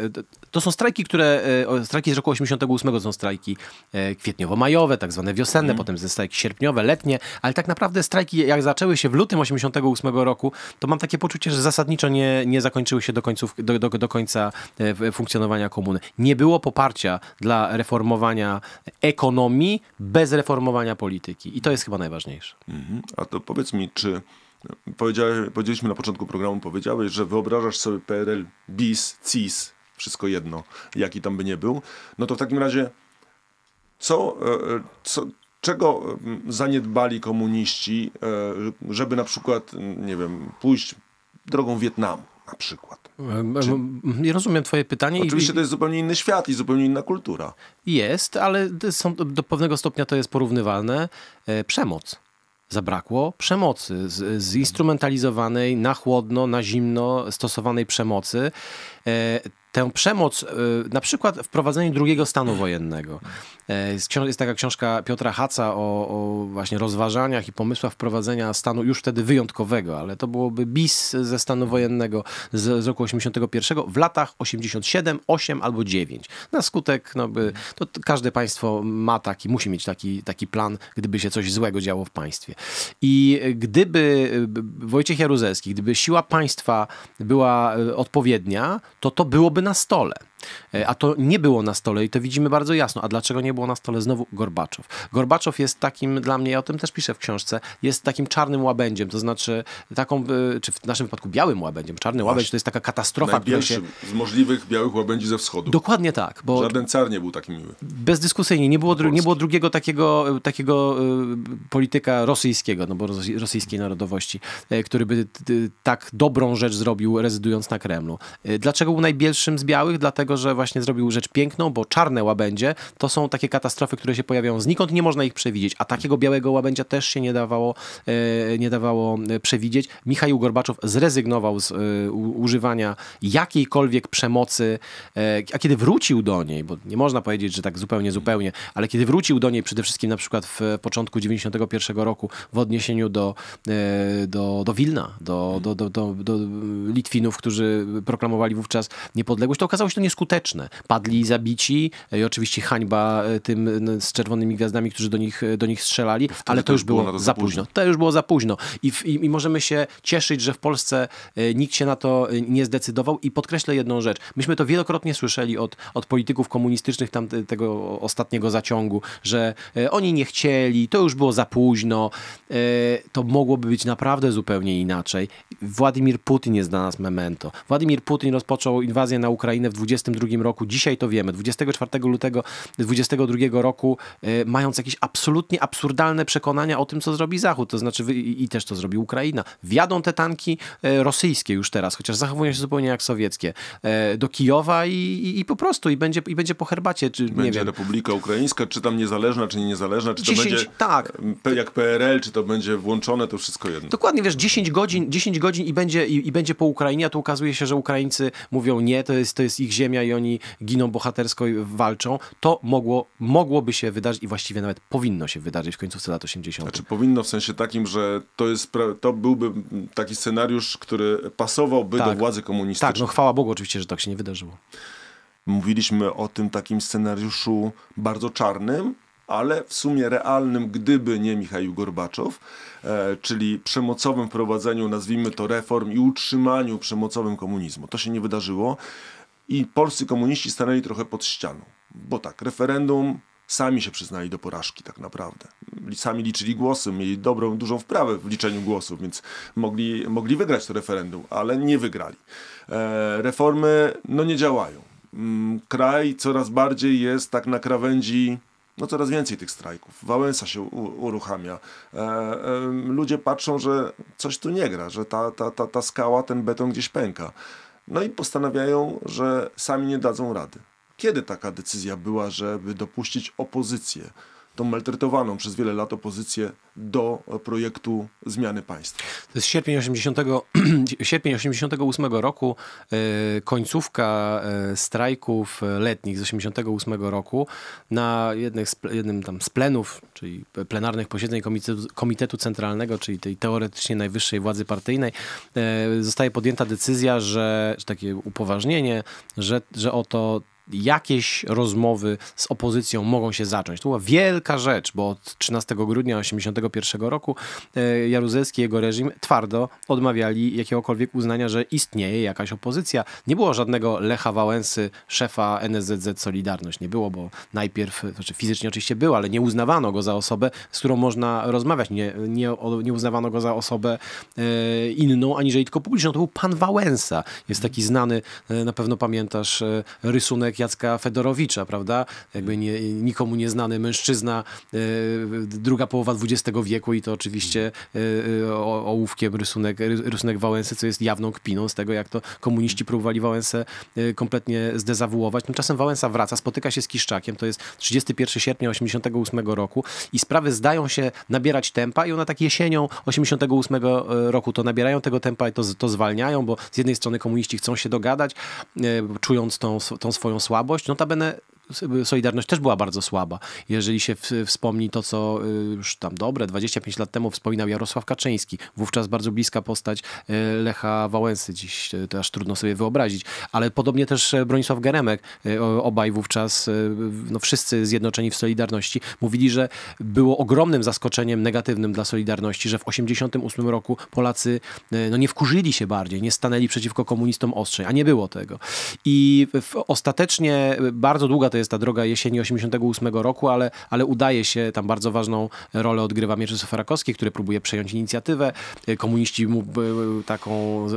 to są strajki, które, strajki z roku 88 to są strajki kwietniowo-majowe, tak zwane wiosenne, mm. potem strajki sierpniowe, letnie, ale tak naprawdę strajki jak zaczęły się w lutym 88 roku, to mam takie poczucie, że zasadniczo nie, nie zakończyły się do, końców, do, do, do końca e, funkcjonowania komuny. Nie było poparcia dla reformowania ekonomii bez reformowania polityki. I to jest chyba najważniejsze. Mhm. A to powiedz mi, czy no, powiedzieliśmy na początku programu, powiedziałeś, że wyobrażasz sobie PRL bis, cis, wszystko jedno, jaki tam by nie był. No to w takim razie co, e, e, co, czego mm, zaniedbali komuniści, e, żeby na przykład, mm, nie wiem, pójść drogą Wietnamu na przykład. Czy... Rozumiem twoje pytanie. Oczywiście to jest zupełnie inny świat i zupełnie inna kultura. Jest, ale są, do pewnego stopnia to jest porównywalne. E, przemoc. Zabrakło przemocy, z, zinstrumentalizowanej, na chłodno, na zimno stosowanej przemocy. E, tę przemoc, e, na przykład wprowadzenie drugiego stanu wojennego. E, jest taka książka Piotra Haca o, o, właśnie rozważaniach i pomysłach wprowadzenia stanu już wtedy wyjątkowego, ale to byłoby bis ze stanu wojennego z, z roku 81 w latach 87, 8 albo 9. Na skutek, no by, to każde państwo ma taki, musi mieć taki, taki plan, gdyby się coś złego działo w państwie. I gdyby Wojciech Jaruzelski, gdyby siła państwa była odpowiednia, to to byłoby na stole. E, a to nie było na stole i to widzimy bardzo jasno. A dlaczego nie było na stole? Znowu Gorbaczow. Gorbaczow jest takim dla mnie, ja o tym też piszę w książce, jest takim czarnym łabędziem, to znaczy taką, e, czy w naszym wypadku białym łabędziem. Czarny łabędź to jest taka katastrofa. Najpierwszym się... z możliwych białych łabędzi ze wschodu. Dokładnie tak. Bo Żaden car nie był taki miły. Bezdyskusyjnie. Nie było, nie było drugiego takiego, e, takiego polityka rosyjskiego, no bo rosyjskiej narodowości, który by tak dobrą rzecz zrobił, rezydując na Kremlu. Dlaczego był najbielszym z białych? Dlatego dlatego że właśnie zrobił rzecz piękną, bo czarne łabędzie to są takie katastrofy, które się pojawiają znikąd, nie można ich przewidzieć, a takiego białego łabędzia też się nie dawało, e, nie dawało e, przewidzieć. Michał Gorbaczow zrezygnował z e, używania jakiejkolwiek przemocy, a kiedy wrócił do niej, bo nie można powiedzieć, że tak zupełnie, zupełnie, ale kiedy wrócił do niej przede wszystkim na przykład w początku 91 roku w odniesieniu do, do, do Wilna, do, do, do, do, do Litwinów, którzy proklamowali wówczas niepodległość, to okazało się to nieskuteczne skuteczne. Padli zabici i oczywiście hańba e, tym z czerwonymi gwiazdami, którzy do nich, e, do nich strzelali, ale to już było, było za późno. późno. To już było za późno. I, w, i, I możemy się cieszyć, że w Polsce e, nikt się na to nie zdecydował i podkreślę jedną rzecz. Myśmy to wielokrotnie słyszeli od, od polityków komunistycznych tam tego ostatniego zaciągu, że oni nie chcieli, to już było za późno, to mogłoby być naprawdę zupełnie inaczej. Władimir Putin jest dla nas memento. Władimir Putin rozpoczął inwazję na Ukrainę w 20 2022 roku, dzisiaj to wiemy, 24 lutego 2022 roku, e, mając jakieś absolutnie absurdalne przekonania o tym, co zrobi Zachód, to znaczy i, też to zrobi Ukraina. Wjadą te tanki e, rosyjskie już teraz, chociaż zachowują się zupełnie jak sowieckie, e, do Kijowa i, i, i po prostu i będzie, i będzie po herbacie. Czy, będzie wiem. Republika Ukraińska, czy tam niezależna, czy nie niezależna, czy 10, to będzie tak. jak PRL, czy to będzie włączone, to wszystko jedno. Dokładnie, wiesz, 10 godzin, 10 godzin i będzie, i, i będzie po Ukrainie, a tu okazuje się, że Ukraińcy mówią nie, to jest, to jest ich ziemia, i oni giną bohatersko i walczą, to mogło, mogłoby się wydarzyć i właściwie nawet powinno się wydarzyć w końcówce lat 80. Znaczy powinno w sensie takim, że to, jest, to byłby taki scenariusz, który pasowałby tak. do władzy komunistycznej. Tak, no chwała Bogu oczywiście, że tak się nie wydarzyło. Mówiliśmy o tym takim scenariuszu bardzo czarnym, ale w sumie realnym, gdyby nie Michał Gorbaczow, e, czyli przemocowym wprowadzeniu, nazwijmy to reform i utrzymaniu przemocowym komunizmu. To się nie wydarzyło i polscy komuniści stanęli trochę pod ścianą. Bo tak, referendum sami się przyznali do porażki tak naprawdę. Sami liczyli głosy, mieli dobrą, dużą wprawę w liczeniu głosów, więc mogli, mogli wygrać to referendum, ale nie wygrali. E, reformy no nie działają. Mm, kraj coraz bardziej jest tak na krawędzi no coraz więcej tych strajków. Wałęsa się u, uruchamia. E, e, ludzie patrzą, że coś tu nie gra, że ta, ta, ta, ta skała, ten beton gdzieś pęka. No i postanawiają, że sami nie dadzą rady. Kiedy taka decyzja była, żeby dopuścić opozycję tą maltretowaną przez wiele lat opozycję do projektu zmiany państwa. To jest sierpień, 80, <clears throat> sierpień 88 roku, e, końcówka e, strajków e, letnich z 88 roku. Na jednych z, jednym tam z plenów, czyli plenarnych posiedzeń Komitetu, Komitetu Centralnego, czyli tej teoretycznie najwyższej władzy partyjnej, zostaje podjęta decyzja, że, że takie upoważnienie, że, że oto jakieś rozmowy z opozycją mogą się zacząć. To była wielka rzecz, bo od 13 grudnia 1981 roku e, Jaruzelski i jego reżim twardo odmawiali jakiegokolwiek uznania, że istnieje jakaś opozycja. Nie było żadnego Lecha Wałęsy, szefa NSZZ Solidarność. Nie było, bo najpierw, znaczy fizycznie oczywiście było ale nie uznawano go za osobę, z którą można rozmawiać. Nie, nie, nie uznawano go za osobę e, inną, aniżeli tylko publiczną. To był pan Wałęsa. Jest taki znany, e, na pewno pamiętasz, rysunek wątek Jacka Fedorowicza, prawda? Jakby nie, nikomu nieznany mężczyzna, e, druga połowa XX wieku i to oczywiście e, ołówkiem rysunek, rysunek Wałęsy, co jest jawną kpiną z tego, jak to komuniści próbowali Wałęsę e, kompletnie zdezawuować. Tymczasem no, Wałęsa wraca, spotyka się z Kiszczakiem, to jest 31 sierpnia 88 roku i sprawy zdają się nabierać tempa i ona tak jesienią 88 roku to nabierają tego tempa i to, to zwalniają, bo z jednej strony komuniści chcą się dogadać, czując tą, tą swoją słabość. Notabene Solidarność też była bardzo słaba. Jeżeli się wspomni to, co y, już tam dobre 25 lat temu wspominał Jarosław Kaczyński, wówczas bardzo bliska postać y, Lecha Wałęsy, dziś y, to aż trudno sobie wyobrazić, ale podobnie też Bronisław Geremek, obaj wówczas, no wszyscy zjednoczeni w Solidarności, mówili, że było ogromnym zaskoczeniem negatywnym dla Solidarności, że w 1988 roku Polacy no, nie wkurzyli się bardziej, nie stanęli przeciwko komunistom ostrzej, a nie było tego. I ostatecznie bardzo długa to jest ta droga jesieni 88 roku, ale, ale udaje się, tam bardzo ważną rolę odgrywa Mieczysław Rakowski, który próbuje przejąć inicjatywę. Komuniści mu, e, e, taką,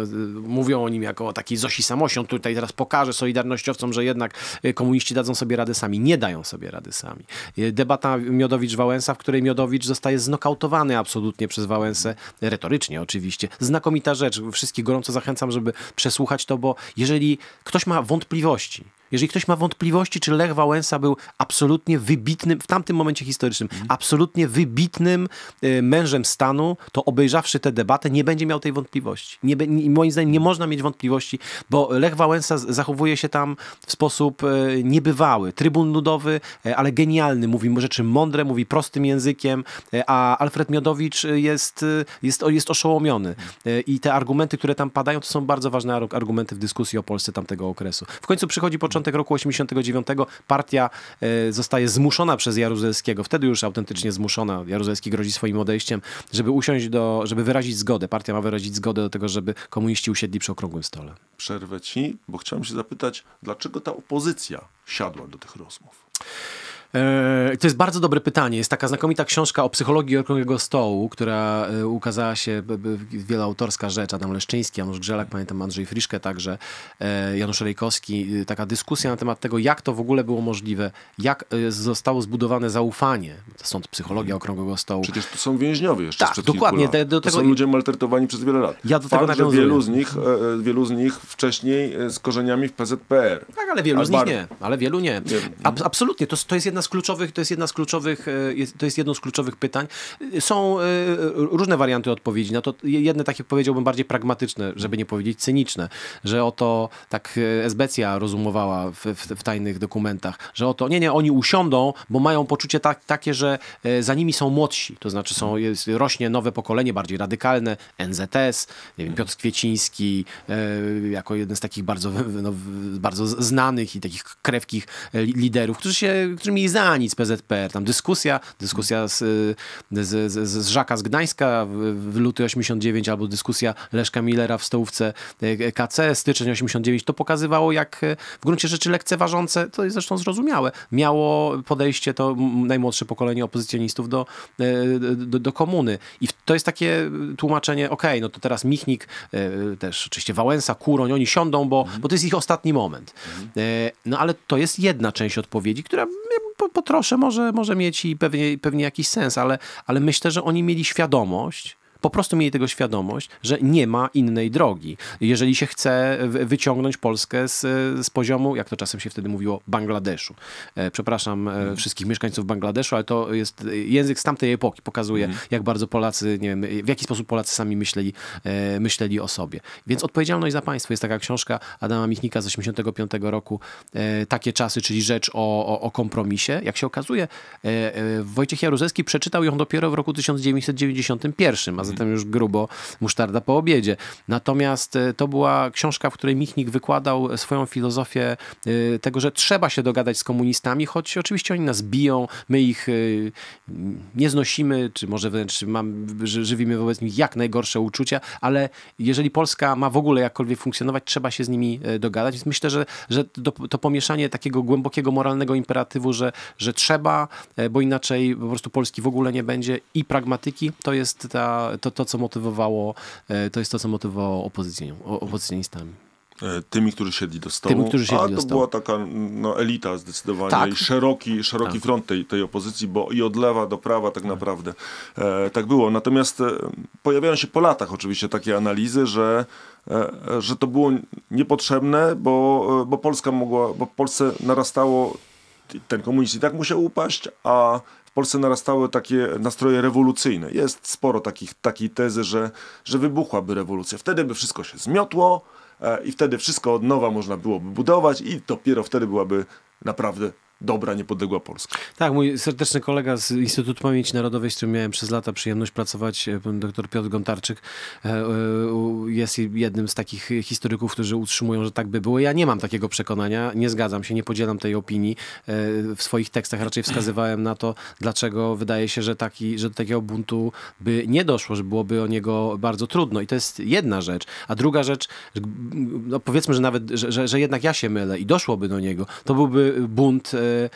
mówią o nim jako taki Zosi Samosią, tutaj teraz pokaże Solidarnościowcom, że jednak e, komuniści dadzą sobie radę sami. Nie dają sobie rady sami. Debata Miodowicz-Wałęsa, w której Miodowicz zostaje znokautowany absolutnie przez Wałęsę, retorycznie oczywiście. Znakomita rzecz, wszystkich gorąco zachęcam, żeby przesłuchać to, bo jeżeli ktoś ma wątpliwości, jeżeli ktoś ma wątpliwości, czy Lech Wałęsa był absolutnie wybitnym, w tamtym momencie historycznym, absolutnie wybitnym y, mężem stanu, to obejrzawszy tę debatę, nie będzie miał tej wątpliwości. Nie, nie, moim zdaniem nie można mieć wątpliwości, bo Lech Wałęsa zachowuje się tam w sposób y, niebywały. Trybun ludowy, y, ale genialny, mówi rzeczy mądre, mówi prostym językiem, y, a Alfred Miodowicz jest, y, jest, jest oszołomiony. Y, I te argumenty, które tam padają, to są bardzo ważne argumenty w dyskusji o Polsce tamtego okresu. W końcu przychodzi początek początek roku 89 partia e, zostaje zmuszona przez Jaruzelskiego, wtedy już autentycznie zmuszona, Jaruzelski grozi swoim odejściem, żeby usiąść do, żeby wyrazić zgodę, partia ma wyrazić zgodę do tego, żeby komuniści usiedli przy okrągłym stole. Przerwę ci, bo chciałem się zapytać, dlaczego ta opozycja siadła do tych rozmów? E, to jest bardzo dobre pytanie. Jest taka znakomita książka o psychologii okrągłego stołu, która e, ukazała się, wieloautorska rzecz, Adam Leszczyński, Janusz Grzelak, pamiętam Andrzej Friszkę także, e, Janusz Rejkowski. Taka dyskusja na temat tego, jak to w ogóle było możliwe, jak zostało zbudowane zaufanie, stąd psychologia mhm. okrągłego stołu. Przecież to są więźniowie jeszcze tak, dokładnie. Te, do tego... To są ludzie maltretowani przez wiele lat. Ja do tego Fakt, wielu z, nich, wielu z nich wcześniej z korzeniami w PZPR. Tak, ale wielu Albar... z nich nie. Ale wielu nie. nie. Ab absolutnie, to, to jest jedna z kluczowych, to jest jedna z kluczowych, e, to jest jedno z kluczowych pytań. E, są e, różne warianty odpowiedzi. Na no to jedne takie powiedziałbym bardziej pragmatyczne, żeby nie powiedzieć cyniczne, że oto tak Esbecja rozumowała w, w, w tajnych dokumentach, że oto nie, nie, oni usiądą, bo mają poczucie tak, takie, że za nimi są młodsi, to znaczy są, jest, rośnie nowe pokolenie, bardziej radykalne, NZS, nie wiem, Piotr Kwieciński, jako jeden z takich bardzo, no, bardzo znanych i takich krewkich liderów, którzy się, którymi za nic PZPR. Tam dyskusja, dyskusja z, z, z, z Żaka z Gdańska w, luty 89 albo dyskusja Leszka Millera w stołówce e, KC styczeń 89. To pokazywało jak e, w gruncie rzeczy lekceważące, to jest zresztą zrozumiałe, miało podejście to najmłodsze pokolenie opozycjonistów do, e, do, do komuny. I to jest takie tłumaczenie, okej, okay, no to teraz Michnik, też oczywiście Wałęsa, Kuroń, oni siądą, bo, bo to jest ich ostatni moment. No ale to jest jedna część odpowiedzi, która po, po trosze może, może mieć i pewnie, pewnie jakiś sens, ale, ale myślę, że oni mieli świadomość, po prostu mieli tego świadomość, że nie ma innej drogi. Jeżeli się chce wyciągnąć Polskę z, z poziomu, jak to czasem się wtedy mówiło, Bangladeszu. E, przepraszam mm. wszystkich mieszkańców Bangladeszu, ale to jest język z tamtej epoki. Pokazuje, mm. jak bardzo Polacy, nie wiem, w jaki sposób Polacy sami myśleli, e, myśleli o sobie. Więc odpowiedzialność za państwo jest taka książka Adama Michnika z 85 roku, Takie czasy, czyli rzecz o, o, o kompromisie. Jak się okazuje, Wojciech Jaruzelski przeczytał ją dopiero w roku 1991, a zatem już grubo musztarda po obiedzie. Natomiast e, to była książka, w której Michnik wykładał swoją filozofię e, tego, że trzeba się dogadać z komunistami, choć oczywiście oni nas biją, my ich e, nie znosimy, czy może wręcz mam, żywimy wobec nich jak najgorsze uczucia, ale jeżeli Polska ma w ogóle jakkolwiek funkcjonować, trzeba się z nimi dogadać. Więc myślę, że, że to, to pomieszanie takiego głębokiego moralnego imperatywu, że, że trzeba, bo inaczej po prostu Polski w ogóle nie będzie i pragmatyki, to jest ta, to, to, co motywowało, e, to jest to, co motywowało opozycję, opozycjonistami. E, tymi, którzy siedli do stołu. Tymi, którzy siedli A do to stołu. była taka no, elita zdecydowanie tak. i szeroki, szeroki tak. front tej, tej opozycji, bo i od lewa do prawa tak, tak. naprawdę e, tak było. Natomiast e, pojawiają się po latach oczywiście takie analizy, że, e, że to było niepotrzebne, bo, e, bo Polska mogła, bo Polsce narastało ten komunizm i tak musiał upaść, a w Polsce narastały takie nastroje rewolucyjne. Jest sporo takich, takiej tezy, że, że wybuchłaby rewolucja. Wtedy by wszystko się zmiotło e, i wtedy wszystko od nowa można byłoby budować i dopiero wtedy byłaby naprawdę dobra, niepodległa Polska. Tak, mój serdeczny kolega z Instytutu Pamięci Narodowej, z którym miałem przez lata przyjemność pracować, e, pan dr Piotr Gontarczyk, e, e, jest jednym z takich historyków, którzy utrzymują, że tak by było. Ja nie mam takiego przekonania, nie zgadzam się, nie podzielam tej opinii. W swoich tekstach raczej wskazywałem na to, dlaczego wydaje się, że, taki, że do takiego buntu by nie doszło, że byłoby o niego bardzo trudno. I to jest jedna rzecz. A druga rzecz, no powiedzmy, że nawet, że, że jednak ja się mylę i doszłoby do niego, to byłby bunt äh,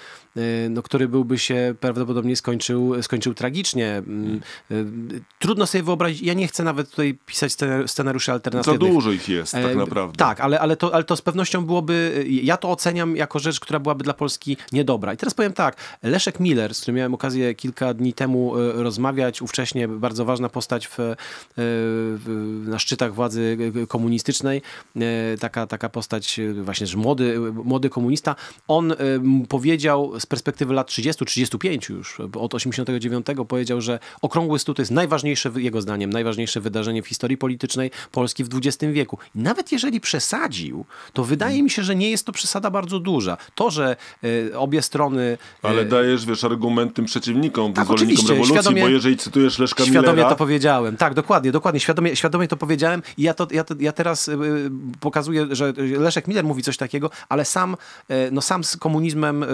Y, no, który byłby się prawdopodobnie skończył, skończył tragicznie. Mm, y, trudno sobie wyobrazić, ja nie chcę nawet tutaj pisać scenariuszy alternatywnych. Za dużo ich jest tak e, naprawdę. Tak, ale, ale, to, ale to z pewnością byłoby, y, ja to oceniam jako rzecz, która byłaby dla Polski niedobra. I teraz powiem tak, Leszek Miller, z którym miałem okazję kilka dni temu rozmawiać, ówcześnie bardzo ważna postać w, na szczytach władzy komunistycznej, taka, taka postać właśnie, że młody, młody komunista, on powiedział z perspektywy lat 30-35 już, od 89 powiedział, że Okrągły Stół to jest najważniejsze, jego zdaniem, najważniejsze wydarzenie w historii politycznej Polski w XX wieku. nawet jeżeli przesadził, to wydaje mi się, że nie jest to przesada bardzo duża. To, że y, obie strony... Y, Ale dajesz, wiesz, argument tym przeciwnikom, tak, zwolennikom rewolucji, świadomie, bo jeżeli cytujesz Leszka świadomie Millera... Świadomie to powiedziałem, tak, dokładnie, dokładnie, świadomie, świadomie to powiedziałem i ja, to, ja, to, ja teraz y, pokazuję, że Leszek Miller mówi coś takiego, ale sam, no sam z komunizmem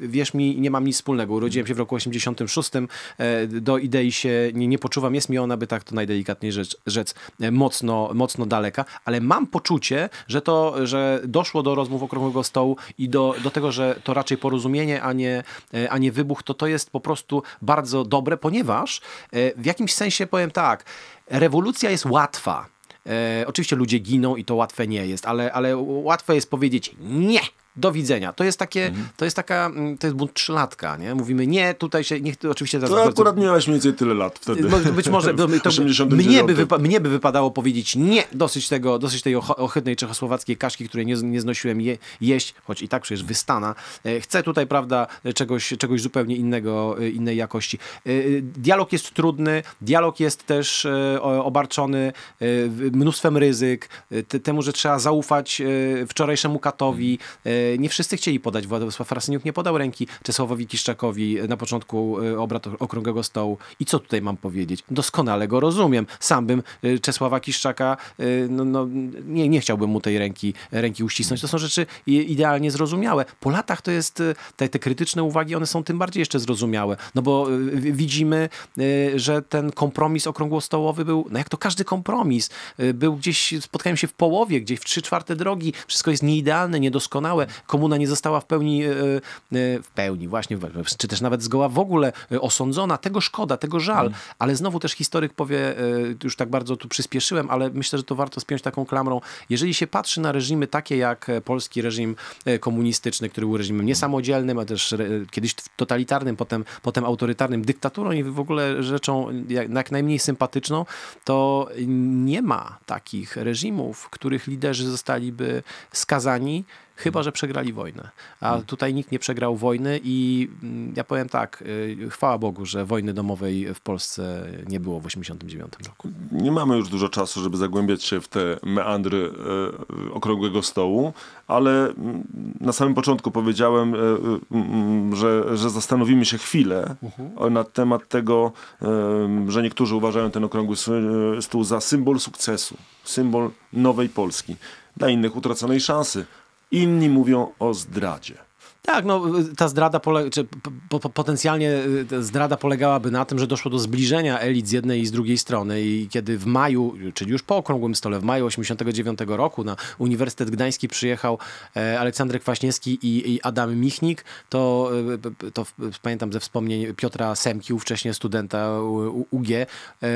wierz mi, nie mam nic wspólnego. Urodziłem się w roku 86, e, do idei się nie, nie poczuwam, jest mi ona, by tak to najdelikatniej rzecz, rzec, e, mocno, mocno daleka, ale mam poczucie, że to, że doszło do rozmów okrągłego stołu i do, do tego, że to raczej porozumienie, a nie, e, a nie wybuch, to to jest po prostu bardzo dobre, ponieważ w jakimś sensie powiem tak, rewolucja jest łatwa. E, oczywiście ludzie giną i to łatwe nie jest, ale, ale łatwe jest powiedzieć nie do widzenia. To jest takie, mhm. to jest taka, mm, to jest bunt trzylatka, nie? Mówimy, nie, tutaj się, niech oczywiście... To bardzo, akurat miałaś miałeś mniej więcej tyle lat wtedy. Być może, to, <laughs> to mnie, by wypa- mnie by wypadało powiedzieć nie, dosyć tego, dosyć tej ohydnej czechosłowackiej kaszki, której nie, nie znosiłem je, jeść, choć i tak przecież wystana. E, chcę tutaj, prawda, czegoś, czegoś zupełnie innego, e, innej jakości. E, dialog jest trudny, dialog jest też obarczony mnóstwem ryzyk, temu, że trzeba zaufać wczorajszemu katowi, nie wszyscy chcieli podać. Władysław Frasyniuk nie podał ręki Czesławowi Kiszczakowi e, na początku e, obrad Okrągłego Stołu. I co tutaj mam powiedzieć? Doskonale go rozumiem. Sam bym e, Czesława Kiszczaka, no, no, nie, nie chciałbym mu tej ręki, ręki uścisnąć. To są rzeczy idealnie zrozumiałe. Po latach to jest, te, te krytyczne uwagi, one są tym bardziej jeszcze zrozumiałe, no bo widzimy, że ten kompromis okrągłostołowy był, no jak to każdy kompromis, był gdzieś, spotkałem się w połowie, gdzieś w trzy czwarte drogi, wszystko jest nieidealne, niedoskonałe, komuna nie została w pełni, e, e, w pełni właśnie, czy też nawet zgoła w ogóle e, osądzona. Tego szkoda, tego żal. Mm. Ale znowu też historyk powie, już tak bardzo tu przyspieszyłem, ale myślę, że to warto spiąć taką klamrą. Jeżeli się patrzy na reżimy takie jak polski reżim komunistyczny, który był reżimem niesamodzielnym, a też kiedyś totalitarnym, potem, potem autorytarnym, dyktaturą i w ogóle rzeczą jak najmniej sympatyczną, to nie ma takich reżimów, których liderzy zostaliby skazani Chyba, że przegrali wojnę. A hmm. tutaj nikt nie przegrał wojny i mm, ja powiem tak, y, chwała Bogu, że wojny domowej w Polsce nie było w 1989 roku. Nie mamy już dużo czasu, żeby zagłębiać się w te meandry e, okrągłego stołu, ale mm, na samym początku powiedziałem, e, e, że, że zastanowimy się chwilę mhm. na temat tego, że niektórzy uważają ten okrągły stół za symbol sukcesu, symbol nowej Polski. Dla innych utraconej szansy, Inni mówią o zdradzie. Tak, no ta zdrada, pole, czy po, po, potencjalnie y, zdrada polegałaby na tym, że doszło do zbliżenia elit z jednej i z drugiej strony i kiedy w maju, czyli już po okrągłym stole, w maju 89 roku na Uniwersytet Gdański przyjechał e, Aleksander Kwaśniewski i, i Adam Michnik, to, e, e, to pamiętam ze wspomnień Piotra Semki, ówcześnie studenta UG,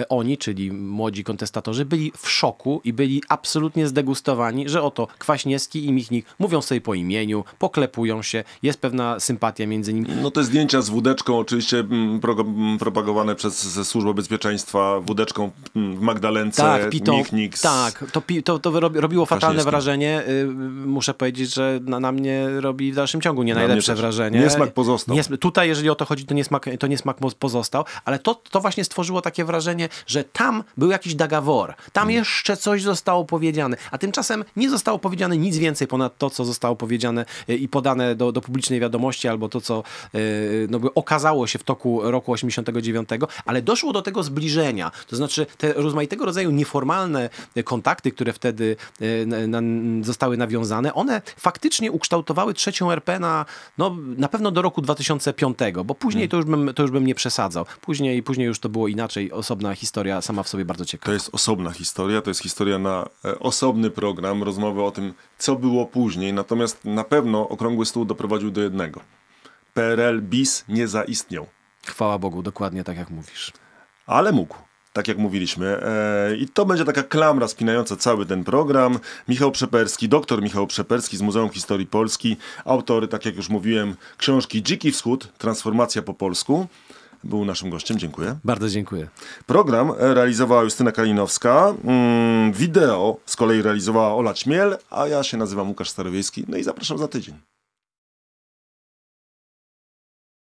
oni, czyli młodzi kontestatorzy, byli w szoku i byli absolutnie zdegustowani, że oto Kwaśniewski i Michnik mówią sobie po imieniu, poklepują się, jest pewna sympatia między nimi. No te zdjęcia z wódeczką oczywiście mm, pro, mm, propagowane przez Służbę Bezpieczeństwa, wódeczką mm, w Magdalence, tak, pitą, Tak, to, to, to robiło fatalne wrażenie. Y, muszę powiedzieć, że na, na, mnie robi w dalszym ciągu nie na najlepsze wrażenie. Niesmak pozostał. Nies tutaj, jeżeli o to chodzi, to niesmak, to niesmak pozostał, ale to, to właśnie stworzyło takie wrażenie, że tam był jakiś dagawor, tam hmm. jeszcze coś zostało powiedziane, a tymczasem nie zostało powiedziane nic więcej ponad to, co zostało powiedziane y, i podane do, do publicznej wiadomości albo to, co e, no, okazało się w toku roku 89, ale doszło do tego zbliżenia. To znaczy te rozmaitego rodzaju nieformalne kontakty, które wtedy e, na, na, zostały nawiązane, one faktycznie ukształtowały trzecią RP na, no, na pewno do roku 2005, bo później mm. to, już bym, to już bym nie przesadzał. Później, później już to było inaczej. Osobna historia, sama w sobie bardzo ciekawa. To jest osobna historia, to jest historia na e, osobny program, rozmowy o tym, co było później, natomiast na pewno Okrągły Stół doprowadził do jednego. PRL bis nie zaistniał. Chwała Bogu, dokładnie tak jak mówisz. Ale mógł tak jak mówiliśmy. E, I to będzie taka klamra spinająca cały ten program. Michał Przeperski, doktor Michał Przeperski z Muzeum Historii Polski, Autory, tak jak już mówiłem, książki Dziki Wschód, Transformacja po polsku był naszym gościem. Dziękuję. Bardzo dziękuję. Program realizowała Justyna Kalinowska, mm, wideo z kolei realizowała Ola Ćmiel, a ja się nazywam Łukasz Starowiejski. No i zapraszam za tydzień.